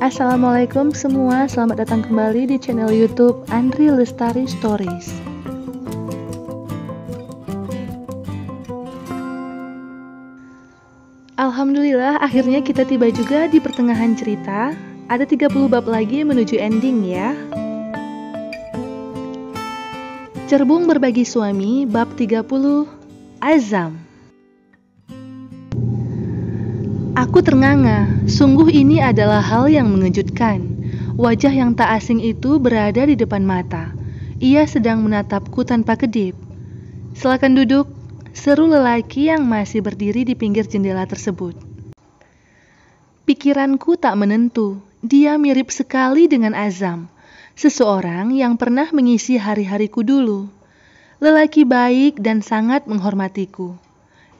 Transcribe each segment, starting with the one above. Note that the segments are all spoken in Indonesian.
Assalamualaikum semua, selamat datang kembali di channel YouTube Andri Lestari Stories. Alhamdulillah, akhirnya kita tiba juga di pertengahan cerita. Ada 30 bab lagi menuju ending ya. Cerbung berbagi suami bab 30 Azam. Aku ternganga, sungguh ini adalah hal yang mengejutkan. Wajah yang tak asing itu berada di depan mata. Ia sedang menatapku tanpa kedip. Silakan duduk, seru lelaki yang masih berdiri di pinggir jendela tersebut. Pikiranku tak menentu, dia mirip sekali dengan Azam, seseorang yang pernah mengisi hari-hariku dulu. Lelaki baik dan sangat menghormatiku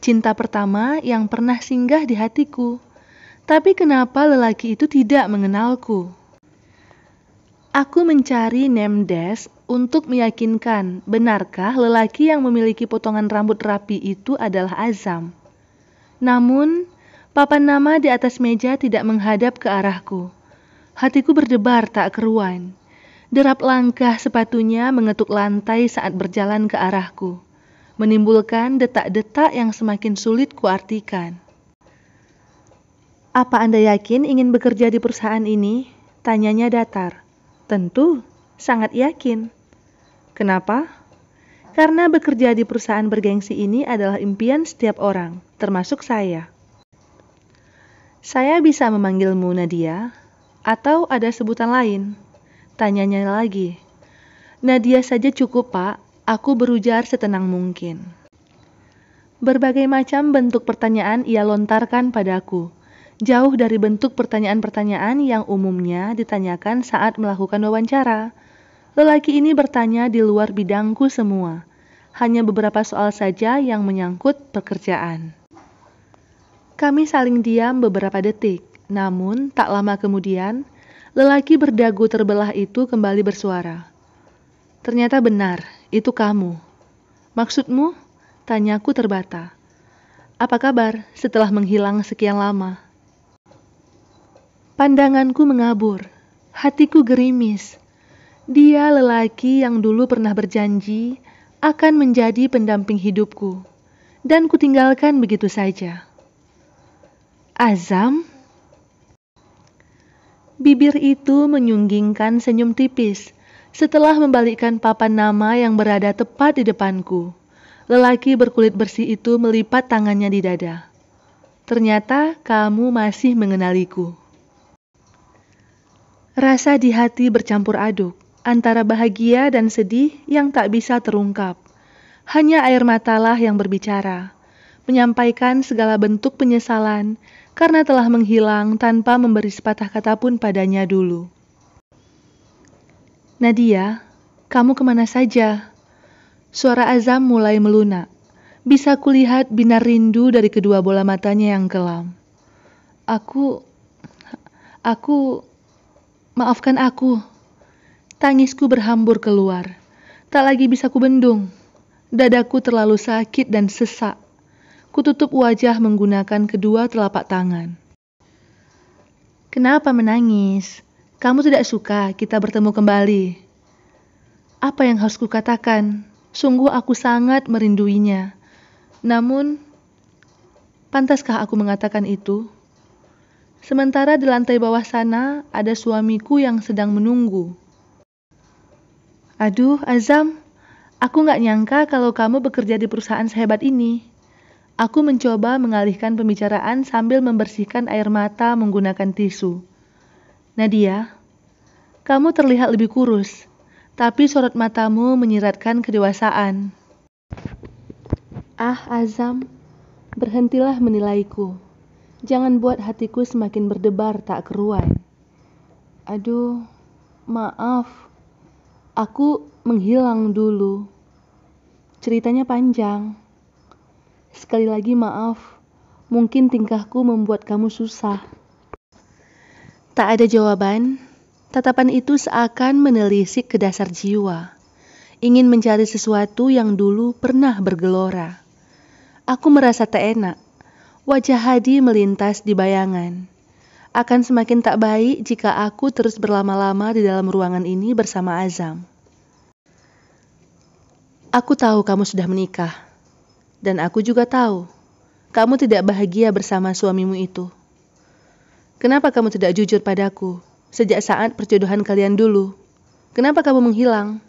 cinta pertama yang pernah singgah di hatiku. Tapi kenapa lelaki itu tidak mengenalku? Aku mencari Nemdes untuk meyakinkan benarkah lelaki yang memiliki potongan rambut rapi itu adalah Azam. Namun, papan nama di atas meja tidak menghadap ke arahku. Hatiku berdebar tak keruan. Derap langkah sepatunya mengetuk lantai saat berjalan ke arahku menimbulkan detak-detak yang semakin sulit kuartikan. Apa Anda yakin ingin bekerja di perusahaan ini? Tanyanya datar. Tentu, sangat yakin. Kenapa? Karena bekerja di perusahaan bergengsi ini adalah impian setiap orang, termasuk saya. Saya bisa memanggilmu Nadia, atau ada sebutan lain? Tanyanya lagi. Nadia saja cukup, Pak. Aku berujar setenang mungkin. Berbagai macam bentuk pertanyaan ia lontarkan padaku, jauh dari bentuk pertanyaan-pertanyaan yang umumnya ditanyakan saat melakukan wawancara. Lelaki ini bertanya di luar bidangku semua, hanya beberapa soal saja yang menyangkut pekerjaan. Kami saling diam beberapa detik, namun tak lama kemudian, lelaki berdagu terbelah itu kembali bersuara. Ternyata benar, itu kamu. Maksudmu? Tanyaku terbata. Apa kabar setelah menghilang sekian lama? Pandanganku mengabur, hatiku gerimis. Dia lelaki yang dulu pernah berjanji akan menjadi pendamping hidupku, dan kutinggalkan begitu saja. Azam, bibir itu menyunggingkan senyum tipis setelah membalikkan papan nama yang berada tepat di depanku. Lelaki berkulit bersih itu melipat tangannya di dada. Ternyata kamu masih mengenaliku. Rasa di hati bercampur aduk antara bahagia dan sedih yang tak bisa terungkap. Hanya air matalah yang berbicara, menyampaikan segala bentuk penyesalan karena telah menghilang tanpa memberi sepatah kata pun padanya dulu. Nadia, kamu kemana saja? Suara Azam mulai melunak. Bisa kulihat binar rindu dari kedua bola matanya yang kelam. Aku, aku, maafkan aku. Tangisku berhambur keluar. Tak lagi bisa kubendung. Dadaku terlalu sakit dan sesak. Kututup wajah menggunakan kedua telapak tangan. Kenapa menangis? Kamu tidak suka kita bertemu kembali. Apa yang harus kukatakan? Sungguh aku sangat merinduinya. Namun, pantaskah aku mengatakan itu? Sementara di lantai bawah sana ada suamiku yang sedang menunggu. Aduh, Azam, aku nggak nyangka kalau kamu bekerja di perusahaan sehebat ini. Aku mencoba mengalihkan pembicaraan sambil membersihkan air mata menggunakan tisu. Nadia, kamu terlihat lebih kurus, tapi sorot matamu menyiratkan kedewasaan. Ah, Azam, berhentilah menilaiku. Jangan buat hatiku semakin berdebar tak keruan. Aduh, maaf. Aku menghilang dulu. Ceritanya panjang. Sekali lagi maaf. Mungkin tingkahku membuat kamu susah. Tak ada jawaban, Tatapan itu seakan menelisik ke dasar jiwa, ingin mencari sesuatu yang dulu pernah bergelora. Aku merasa tak enak. Wajah Hadi melintas di bayangan. Akan semakin tak baik jika aku terus berlama-lama di dalam ruangan ini bersama Azam. Aku tahu kamu sudah menikah, dan aku juga tahu kamu tidak bahagia bersama suamimu itu. Kenapa kamu tidak jujur padaku? sejak saat perjodohan kalian dulu. Kenapa kamu menghilang?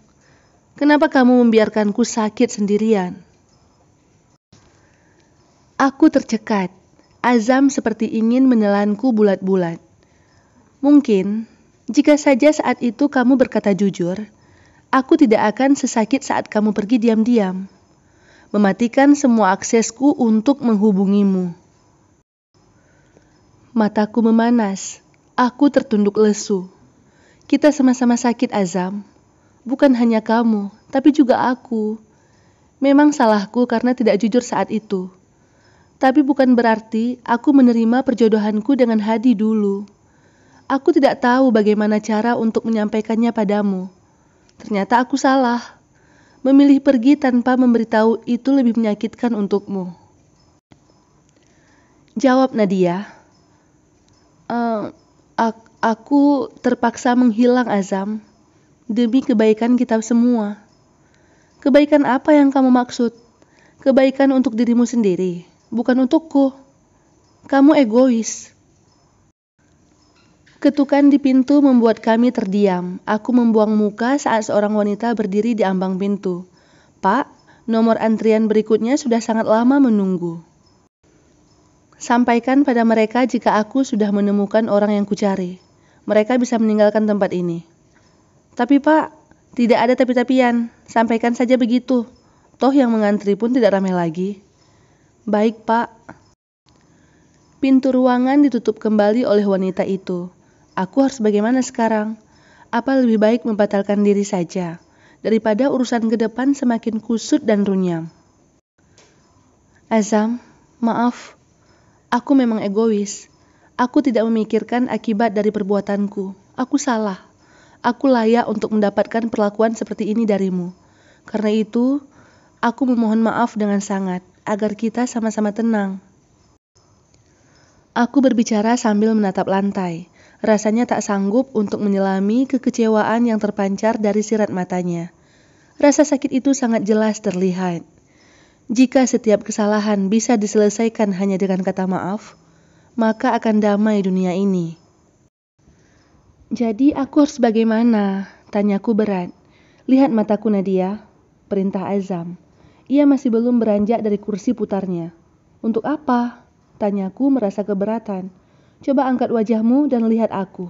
Kenapa kamu membiarkanku sakit sendirian? Aku tercekat. Azam seperti ingin menelanku bulat-bulat. Mungkin, jika saja saat itu kamu berkata jujur, aku tidak akan sesakit saat kamu pergi diam-diam. Mematikan semua aksesku untuk menghubungimu. Mataku memanas Aku tertunduk lesu. Kita sama-sama sakit, Azam. Bukan hanya kamu, tapi juga aku. Memang salahku karena tidak jujur saat itu. Tapi bukan berarti aku menerima perjodohanku dengan Hadi dulu. Aku tidak tahu bagaimana cara untuk menyampaikannya padamu. Ternyata aku salah. Memilih pergi tanpa memberitahu itu lebih menyakitkan untukmu. Jawab Nadia. Ehm aku terpaksa menghilang Azam demi kebaikan kita semua. Kebaikan apa yang kamu maksud? Kebaikan untuk dirimu sendiri, bukan untukku. Kamu egois. Ketukan di pintu membuat kami terdiam. Aku membuang muka saat seorang wanita berdiri di ambang pintu. Pak, nomor antrian berikutnya sudah sangat lama menunggu. Sampaikan pada mereka jika aku sudah menemukan orang yang kucari. Mereka bisa meninggalkan tempat ini. Tapi Pak, tidak ada tapi-tapian. Sampaikan saja begitu. Toh yang mengantri pun tidak ramai lagi. Baik, Pak. Pintu ruangan ditutup kembali oleh wanita itu. Aku harus bagaimana sekarang? Apa lebih baik membatalkan diri saja daripada urusan ke depan semakin kusut dan runyam? Azam, maaf, Aku memang egois. Aku tidak memikirkan akibat dari perbuatanku. Aku salah. Aku layak untuk mendapatkan perlakuan seperti ini darimu. Karena itu, aku memohon maaf dengan sangat agar kita sama-sama tenang. Aku berbicara sambil menatap lantai. Rasanya tak sanggup untuk menyelami kekecewaan yang terpancar dari sirat matanya. Rasa sakit itu sangat jelas terlihat. Jika setiap kesalahan bisa diselesaikan hanya dengan kata maaf, maka akan damai dunia ini. Jadi aku harus bagaimana? Tanyaku berat. Lihat mataku Nadia, perintah Azam. Ia masih belum beranjak dari kursi putarnya. Untuk apa? Tanyaku merasa keberatan. Coba angkat wajahmu dan lihat aku.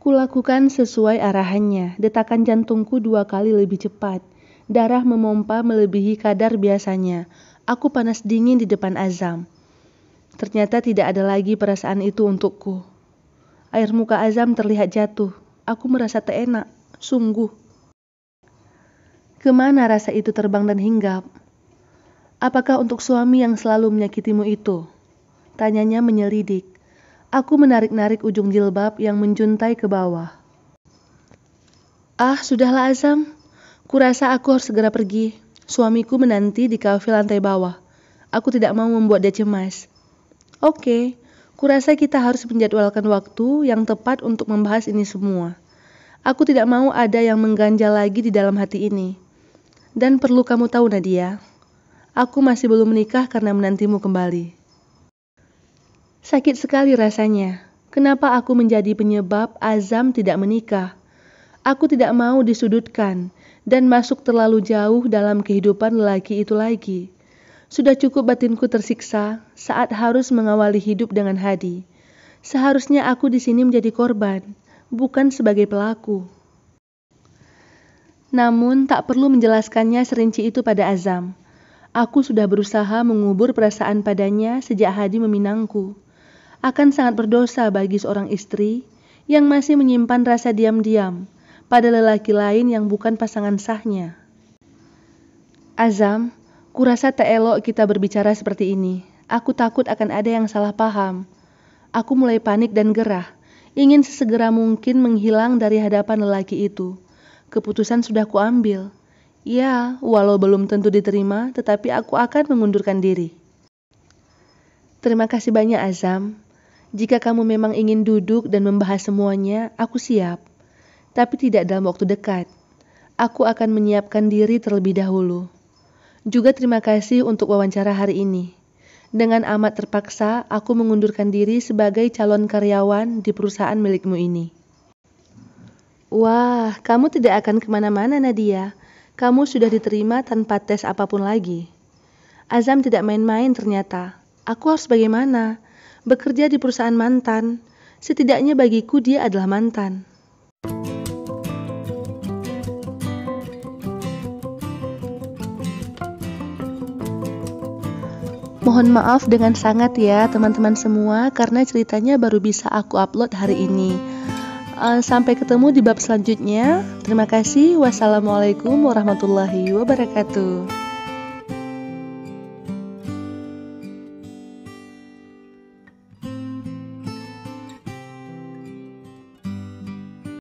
Kulakukan sesuai arahannya. Detakan jantungku dua kali lebih cepat. Darah memompa melebihi kadar biasanya. Aku panas dingin di depan Azam. Ternyata tidak ada lagi perasaan itu untukku. Air muka Azam terlihat jatuh. Aku merasa tak enak, sungguh. Kemana rasa itu terbang dan hinggap? Apakah untuk suami yang selalu menyakitimu itu? Tanyanya menyelidik. Aku menarik-narik ujung jilbab yang menjuntai ke bawah. Ah, sudahlah Azam, Kurasa aku harus segera pergi. Suamiku menanti di kafe lantai bawah. Aku tidak mau membuat dia cemas. Oke, kurasa kita harus menjadwalkan waktu yang tepat untuk membahas ini semua. Aku tidak mau ada yang mengganjal lagi di dalam hati ini. Dan perlu kamu tahu Nadia, aku masih belum menikah karena menantimu kembali. Sakit sekali rasanya. Kenapa aku menjadi penyebab Azam tidak menikah? Aku tidak mau disudutkan dan masuk terlalu jauh dalam kehidupan lelaki itu lagi. Sudah cukup batinku tersiksa saat harus mengawali hidup dengan Hadi. Seharusnya aku di sini menjadi korban, bukan sebagai pelaku. Namun, tak perlu menjelaskannya serinci itu pada Azam. Aku sudah berusaha mengubur perasaan padanya sejak Hadi meminangku. Akan sangat berdosa bagi seorang istri yang masih menyimpan rasa diam-diam pada lelaki lain yang bukan pasangan sahnya. Azam, kurasa tak elok kita berbicara seperti ini. Aku takut akan ada yang salah paham. Aku mulai panik dan gerah, ingin sesegera mungkin menghilang dari hadapan lelaki itu. Keputusan sudah kuambil. Ya, walau belum tentu diterima, tetapi aku akan mengundurkan diri. Terima kasih banyak Azam. Jika kamu memang ingin duduk dan membahas semuanya, aku siap tapi tidak dalam waktu dekat. Aku akan menyiapkan diri terlebih dahulu. Juga terima kasih untuk wawancara hari ini. Dengan amat terpaksa, aku mengundurkan diri sebagai calon karyawan di perusahaan milikmu ini. Wah, kamu tidak akan kemana-mana, Nadia. Kamu sudah diterima tanpa tes apapun lagi. Azam tidak main-main ternyata. Aku harus bagaimana? Bekerja di perusahaan mantan. Setidaknya bagiku dia adalah mantan. Mohon maaf dengan sangat ya teman-teman semua karena ceritanya baru bisa aku upload hari ini. Eh, sampai ketemu di bab selanjutnya. Terima kasih. Wassalamualaikum warahmatullahi wabarakatuh.